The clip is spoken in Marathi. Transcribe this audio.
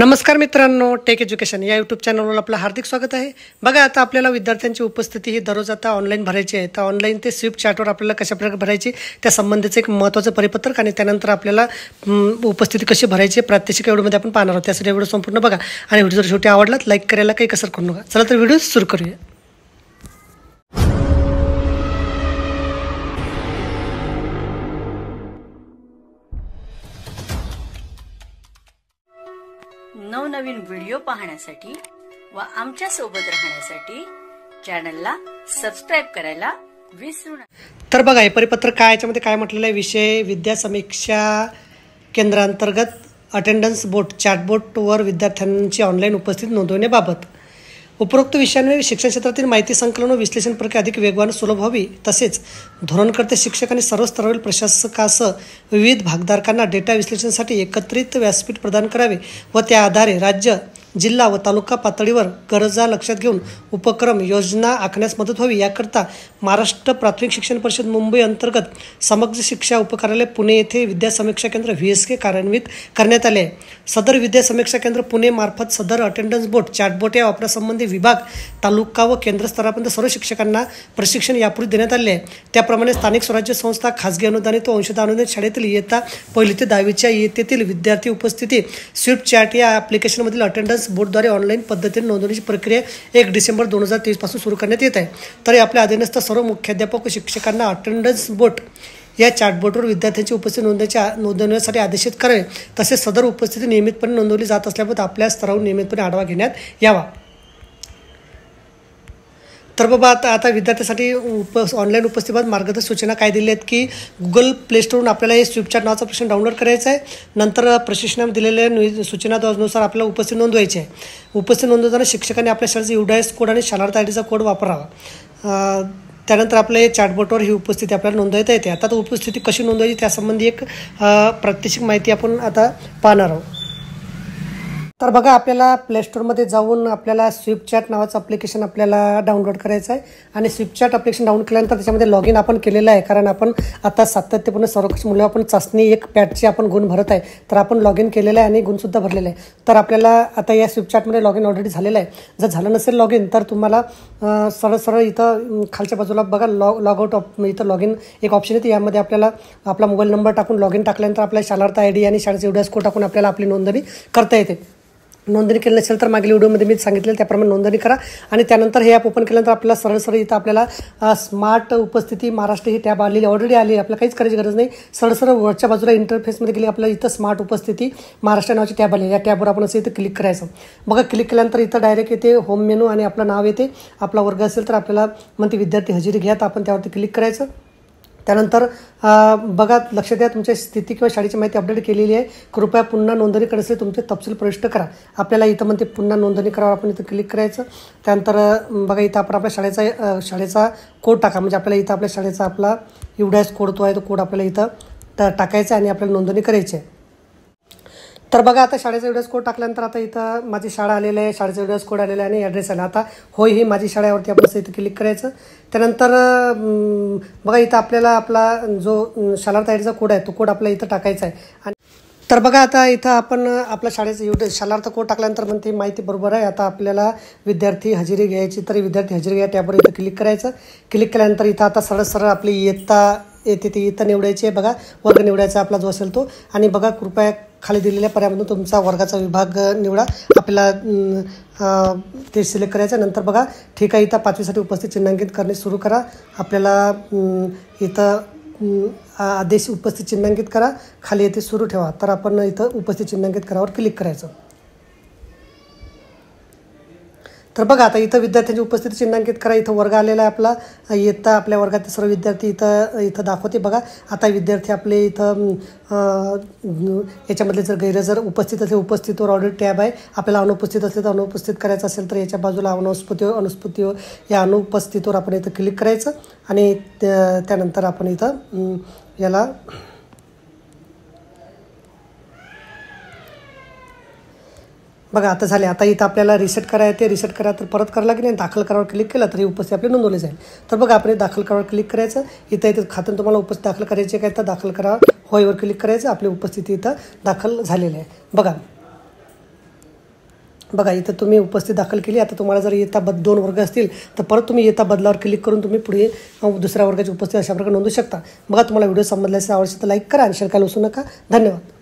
नमस्कार मित्रांनो टेक एज्युकेशन या यूट्यूब चॅनलवर आपलं हार्दिक स्वागत आहे बघा आता आपल्याला विद्यार्थ्यांची उपस्थिती ही दररोज आता ऑनलाईन भरायची आहे तर ऑनलाईन ते स्विफ्ट चार्टवर आपल्याला कशाप्रकारे भरायची त्या संबंधीचं एक महत्त्वाचं परिपत्रक आणि त्यानंतर आपल्याला उपस्थिती कशी भरायची प्रात्यक्षिक एवढीमध्ये आपण पाहणार आहोत त्यासाठी व्हिडिओ संपूर्ण बघा आणि व्हिडिओ जर शेवटी आवडलात लाईक करायला काही कसर करू नका चला तर व्हिडिओ सुरू करूया नवनवीन व्हिडिओ पाहण्यासाठी व आमच्या सोबत राहण्यासाठी चॅनलला सबस्क्राईब करायला विसरू नका तर बघा हे परिपत्रक काय याच्यामध्ये काय म्हटलेलं आहे विषय विद्या समीक्षा केंद्रांतर्गत अटेंडन्स बोट चॅटबोटवर विद्यार्थ्यांची ऑनलाईन उपस्थित नोंदवण्याबाबत उपरोक्त विषयांमुळे शिक्षण क्षेत्रातील माहिती संकलन व विश्लेषण प्रक्रिया अधिक वेगवान सुलभ व्हावी तसेच धोरणकर्ते शिक्षक आणि सर्व स्तरावरील प्रशासकासह विविध भागधारकांना डेटा विश्लेषणासाठी एकत्रित व्यासपीठ प्रदान करावे व त्या आधारे राज्य जिल्हा व तालुका पातळीवर गरजा लक्षात घेऊन उपक्रम योजना आखण्यास मदत व्हावी याकरता महाराष्ट्र प्राथमिक शिक्षण परिषद मुंबई अंतर्गत समग्र शिक्षा उपकार्यालय पुणे येथे विद्या समीक्षा केंद्र व्ही एस के कार्यान्वित करण्यात आले सदर विद्या समीक्षा केंद्र पुणे मार्फत सदर अटेंडन्स बोर्ड चॅटबोट या वापरासंबंधी विभाग तालुका व केंद्र स्तरापर्यंत सर्व शिक्षकांना प्रशिक्षण यापूर्वी देण्यात आले आहे त्याप्रमाणे स्थानिक स्वराज्य संस्था खासगी अनुदानित व अंशदा अनुदानित शाळेतील येता पहिली ते दहावीच्या येथेतील विद्यार्थी उपस्थिती स्विफ्ट चॅट या ॲप्लिकेशनमधील अटेंडन्स बोर्डद्वारे ऑनलाईन पद्धतीने नोंदणीची प्रक्रिया एक डिसेंबर दोन हजार तेवीसपासून सुरू करण्यात येत आहे तरी आपल्या अधीनस्थ सर्व मुख्याध्यापक व शिक्षकांना अटेंडन्स बोट या चॅटबोर्डवर विद्यार्थ्यांची उपस्थिती नोंदण्याच्या नोंदवण्यासाठी आदेशित करावे तसेच सदर उपस्थिती नियमितपणे नोंदवली जात असल्याबद्दल आपल्या स्तरावर नियमितपणे आढावा घेण्यात यावा तर बाबा आता आता विद्यार्थ्यासाठी उप ऑनलाईन उपस्थितीबाबत मार्गदर्शक सूचना काय दिल्या आहेत की गुगल स्टोरून आपल्याला हे स्विपचॅट नावाचा प्रश्न डाउनलोड करायचा आहे नंतर प्रशिक्षणामध्ये दिलेल्या सूचनानुसार आपल्याला उपस्थित नोंदवायची आहे उपस्थित नोंदवताना शिक्षकांनी आपल्या शाळेचा युडायस कोड आणि शालार्थ आयडीचा कोड वापरावा त्यानंतर आपल्या हे चॅटबॉटवर ही उपस्थिती आपल्याला नोंदवता येते आता उपस्थिती कशी नोंदवायची त्यासंबंधी एक प्रात्यक्षिक माहिती आपण आता पाहणार आहोत तर बघा आपल्याला प्लेस्टोरमध्ये जाऊन आपल्याला स्विपचॅट नावाचं अप्लिकेशन आपल्याला डाउनलोड करायचं आहे आणि स्विपचॅट अप्लिकेशन डाउनलोड केल्यानंतर त्याच्यामध्ये लॉग इन आपण केलेलं आहे कारण आपण आता सातत्यपूर्ण संरक्षण मुलं आपण चाचणी एक पॅटची आपण गुण भरत आहे तर आपण लॉग इन केलेलं आहे आणि गुणसुद्धा भरलेलं आहे तर आपल्याला आता या स्विपचॅटमध्ये लॉग इन ऑलरेडी झालेलं आहे जर झालं नसेल लॉग इन तर तुम्हाला सरळ सरळ इथं खालच्या बाजूला बघा लॉग लॉग आउट ऑप इथं लॉग इन एक ऑप्शन येते यामध्ये आपल्याला आपला मोबाईल नंबर टाकून लॉग इन टाकल्यानंतर आपल्या शालार्थ आय डी आणि शाळेचा युडॅस स्कोर टाकून आपल्याला आपली नोंदणी करता येते नोंदणी केली नसेल तर मागील व्हिडिओमध्ये मी सांगितलेलं त्याप्रमाणे नोंदणी करा आणि त्यानंतर हे ॲप ओपन केल्यानंतर आपल्याला सरळ सरळ इथं आपल्याला स्मार्ट उपस्थिती महाराष्ट्र ही टॅब आलेली ऑलरेडी आली आपल्याला काहीच करायची गरज नाही सरळ सरळ वरच्या बाजूला इंटरफेसमध्ये गेली आपल्याला इथं स्मार्ट उपस्थिती महाराष्ट्र नावाची टॅब आली या टॅबवर आपण असं इथं क्लिक करायचं बघा क्लिक केल्यानंतर इथं डायरेक्ट येते होम मेनू आणि आपलं नाव येते आपला वर्ग असेल तर आपल्याला म्हणते विद्यार्थी हजेरी घ्या आपण त्यावरती क्लिक करायचं त्यानंतर बघा लक्ष द्या तुमच्या स्थिती किंवा शाळेची माहिती अपडेट केलेली आहे कृपया पुन्हा नोंदणी करण्यासाठी तुमचे तपशील प्रविष्ट करा आपल्याला इथं म्हणते पुन्हा नोंदणी करावं आपण इथं क्लिक करायचं त्यानंतर बघा इथं आपण आपल्या शाळेचा शाळेचा कोड टाका म्हणजे आपल्याला इथं आपल्या शाळेचा आपला एवढाच कोड तो आहे तो कोड आपल्याला इथं टाकायचा आणि आपल्याला नोंदणी करायची आहे तर बघा आता शाळेचा व्हिडिओ कोड टाकल्यानंतर आता इथं माझी शाळा आलेली आहे शाळेचा व्हिडिओ कोड आलेला आहे आणि ॲड्रेस आला आता होय ही माझी शाळेवरती आपण इथं क्लिक करायचं त्यानंतर बघा इथं आपल्याला आपला जो शालार्थ आयडीचा कोड आहे तो कोड आपला इथं टाकायचा आहे आणि तर बघा आता इथं आपण आपल्या शाळेचं युट शालार्थ कोड टाकल्यानंतर पण ती माहिती बरोबर आहे आता आपल्याला विद्यार्थी हजेरी घ्यायची तरी विद्यार्थी हजेरी घ्या त्यावर इथं क्लिक करायचं क्लिक केल्यानंतर इथं आता सरळ सरळ आपली इयत्ता येते ती इथं निवडायची आहे बघा वर्ग निवडायचा आपला जो असेल तो आणि बघा कृपया खाली दिलेल्या पर्यामधून तुमचा वर्गाचा विभाग निवडा आपल्याला ते सिलेक्ट करायचं नंतर बघा ठीक आहे इथं पाचवीसाठी उपस्थित चिन्हांकित करणे सुरू करा आपल्याला इथं आदेश उपस्थित चिन्हांकित करा खाली येथे सुरू ठेवा तर आपण इथं उपस्थित चिन्हांकित करावर क्लिक करायचं तर बघा आता इथं विद्यार्थ्यांची उपस्थिती चिन्हांकित करा इथं वर्ग आलेला आहे आपला इथं आपल्या वर्गातील सर्व विद्यार्थी इथं इथं दाखवते बघा आता विद्यार्थी आपले इथं याच्यामधले जर गैरहजर उपस्थित असेल उपस्थितीवर ऑर्डर टॅब आहे आपल्याला अनुपस्थित असेल तर अनुपस्थित करायचं असेल तर याच्या बाजूला अनुस्पती अनुस्पती या अनुपस्थितीवर आपण इथं क्लिक करायचं आणि त्यानंतर आपण इथं याला बघा आता झाले आता इथं आपल्याला रिसेट करायचं ते रिसेट करा तर परत करा लागेल आणि दाखल करावर क्लिक केलं तरी उपस्थिती आपली नोंदवली जाईल तर बघा आपण दाखल करावर क्लिक करायचं इथं इथं खातं तुम्हाला उपस्थित दाखल करायची काय तर दाखल करा होईवर क्लिक करायचं आपली उपस्थिती इथं दाखल झालेली आहे बघा बघा इथं तुम्ही उपस्थित दाखल केली आता तुम्हाला जर येता बद दोन वर्ग असतील तर परत तुम्ही येता बदलावर क्लिक करून तुम्ही पुढे दुसऱ्या वर्गाची उपस्थिती अशा प्रकारे नोंदवू शकता बघा तुम्हाला व्हिडिओ समजल्यास आवडल्यास तर लाईक करा आणि शेअर करायला नका धन्यवाद